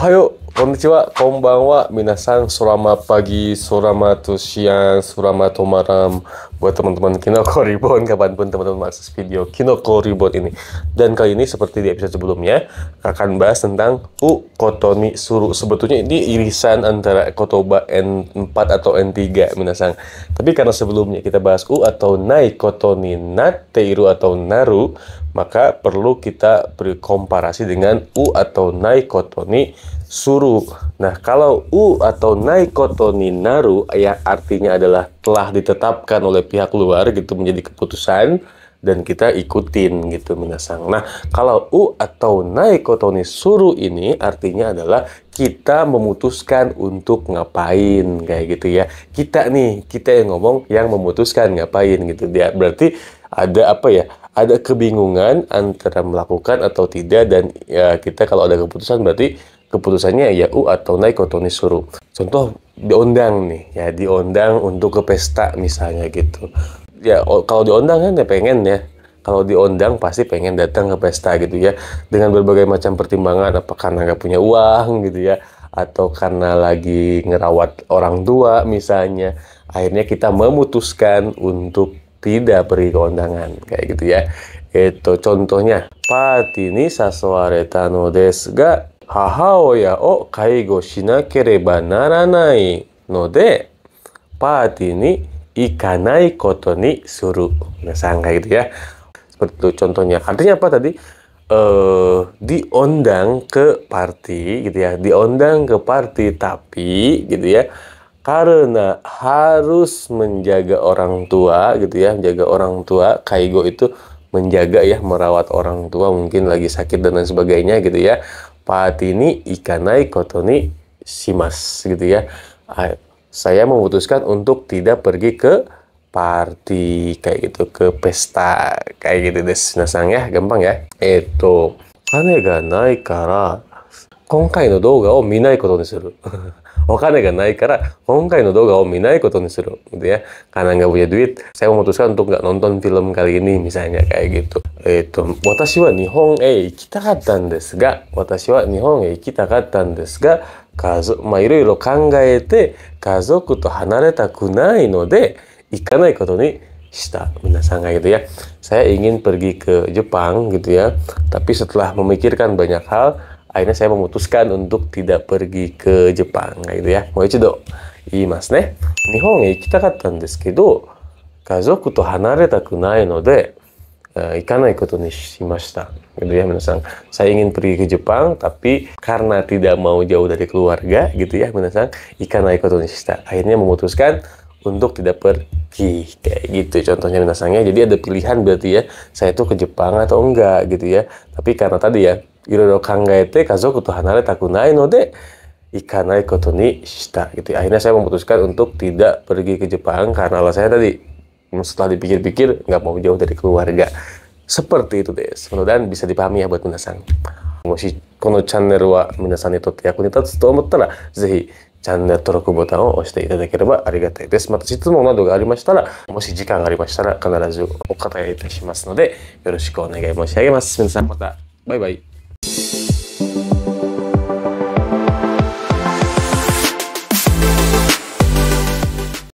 Ohayo, konnichiwa, konbanwa, minasan, surama pagi, surama tu siang, surama tu malam Buat teman-teman Kinoko Ribbon, kapanpun teman-teman mengakses video Kinoko Ribbon ini Dan kali ini seperti di episode sebelumnya, akan bahas tentang Ukotomi Suru Sebetulnya ini irisan antara Kotoba N4 atau N3, minasan Tapi karena sebelumnya kita bahas U atau Nai Kotoni Nateiru atau Naru maka perlu kita berkomparasi dengan U atau naikotoni suru. Nah, kalau U atau naikotoni naru ya artinya adalah telah ditetapkan oleh pihak luar gitu menjadi keputusan dan kita ikutin gitu minasang. Nah, kalau U atau naikotoni suru ini artinya adalah kita memutuskan untuk ngapain kayak gitu ya. Kita nih, kita yang ngomong yang memutuskan ngapain gitu dia. Berarti ada apa ya? ada kebingungan antara melakukan atau tidak dan ya, kita kalau ada keputusan berarti keputusannya ya u atau naik atau suruh Contoh diundang nih, ya diundang untuk ke pesta misalnya gitu. Ya kalau diundang kan ya pengen ya. Kalau diundang pasti pengen datang ke pesta gitu ya. Dengan berbagai macam pertimbangan, apa karena nggak punya uang gitu ya, atau karena lagi ngerawat orang tua misalnya. Akhirnya kita memutuskan untuk tidak pergi ke undangan kayak gitu ya itu contohnya pati ni sasoaretano desu ga hahaoya o kaigo shinakereba naranai no de pati ni ikanai koto ni suru nah kayak gitu ya seperti itu contohnya artinya apa tadi Uh, diundang ke party gitu ya diundang ke party tapi gitu ya karena harus menjaga orang tua gitu ya menjaga orang tua kaigo itu menjaga ya merawat orang tua mungkin lagi sakit dan lain sebagainya gitu ya patini ikanai kotoni simas gitu ya saya memutuskan untuk tidak pergi ke party kayak gitu ke pesta kayak gitu deh nasang ya gampang ya itu kane ga nai kara suru o ya. Karena nggak punya duit, saya memutuskan untuk nggak nonton film kali ini misalnya kayak gitu. えっ、ー、と、私は日本へ行きたかったんですが、私は日本へ行きたかったんですが、家族、まあいろいろ考えて、家族と離れたくないので、行かないことに Shita Minasang gitu ya. Saya ingin pergi ke Jepang gitu ya, tapi setelah memikirkan banyak hal, akhirnya saya memutuskan untuk tidak pergi ke Jepang gitu ya. Mau itu do imas ne. Nihon e ikitakatta desu kedo kazoku to hanareta kunai de e, ikanai koto ni shimashita. Gitu ya, minasan. Saya ingin pergi ke Jepang tapi karena tidak mau jauh dari keluarga gitu ya, minasan, ikanai koto ni shita. Akhirnya memutuskan untuk tidak pergi kayak gitu contohnya minasangnya jadi ada pilihan berarti ya saya tuh ke Jepang atau enggak gitu ya tapi karena tadi ya いろいろ考えて家族と離れたくないので、行 ka naik kotoni shita gitu akhirnya saya memutuskan untuk tidak pergi ke Jepang karena alasannya tadi setelah dipikir-pikir nggak mau jauh dari keluarga seperti itu deh mudah-mudahan bisa dipahami ya buat minasan もしこのチャンネルは皆さんにとって役に立つと思ったらぜひチャンネル登録ボタンを押していただければありがたいです。また質問などがありましたら、もし時間がありましたら必ずお答えいたしますので、よろしくお願い申し上げます。皆さんまた、バイバイ。